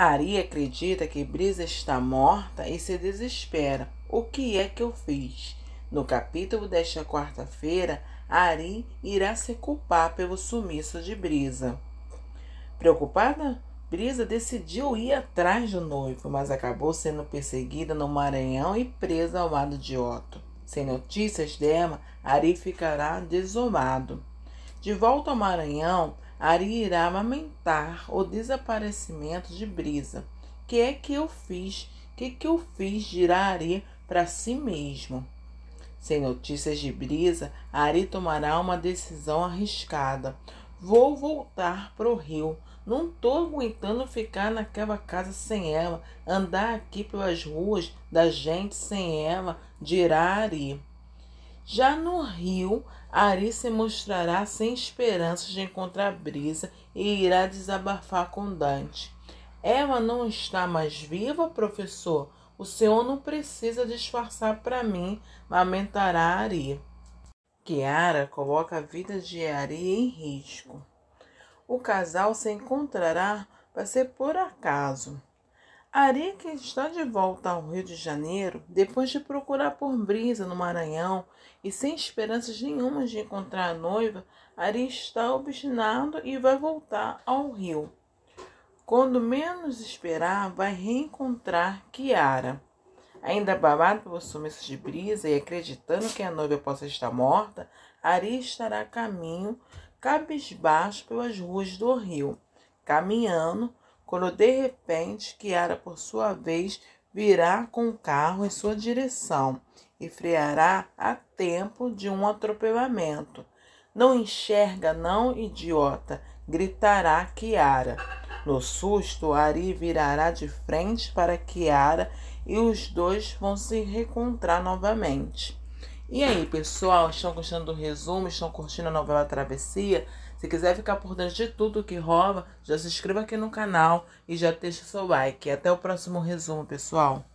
Ari acredita que Brisa está morta e se desespera. O que é que eu fiz? No capítulo desta quarta-feira, Ari irá se culpar pelo sumiço de Brisa. Preocupada, Brisa decidiu ir atrás do noivo, mas acabou sendo perseguida no Maranhão e presa ao lado de Otto. Sem notícias dela, Ari ficará desomado. De volta ao Maranhão, Ari irá lamentar o desaparecimento de Brisa. Que é que eu fiz? Que é que eu fiz? dirá Ari para si mesmo. Sem notícias de Brisa, Ari tomará uma decisão arriscada. Vou voltar pro rio. Não tô aguentando ficar naquela casa sem ela, andar aqui pelas ruas da gente sem ela, dirá Ari. Já no rio, Ari se mostrará sem esperança de encontrar Brisa e irá desabafar com Dante. Ela não está mais viva, professor? O senhor não precisa disfarçar para mim, lamentará Ari. Kiara coloca a vida de Ari em risco. O casal se encontrará vai ser por acaso que está de volta ao Rio de Janeiro depois de procurar por brisa no Maranhão e sem esperanças nenhuma de encontrar a noiva, Ari está obstinado e vai voltar ao Rio. Quando menos esperar, vai reencontrar Kiara. Ainda babado pelo sumiço de brisa e acreditando que a noiva possa estar morta, Ari estará a caminho, cabisbaixo pelas ruas do Rio, caminhando quando de repente Kiara, por sua vez, virá com o carro em sua direção e freará a tempo de um atropelamento. Não enxerga, não, idiota! gritará Kiara. No susto, Ari virará de frente para Kiara e os dois vão se reencontrar novamente. E aí, pessoal, estão gostando do resumo? Estão curtindo a novela Travessia? Se quiser ficar por dentro de tudo que rola, já se inscreva aqui no canal e já deixa seu like. Até o próximo resumo, pessoal.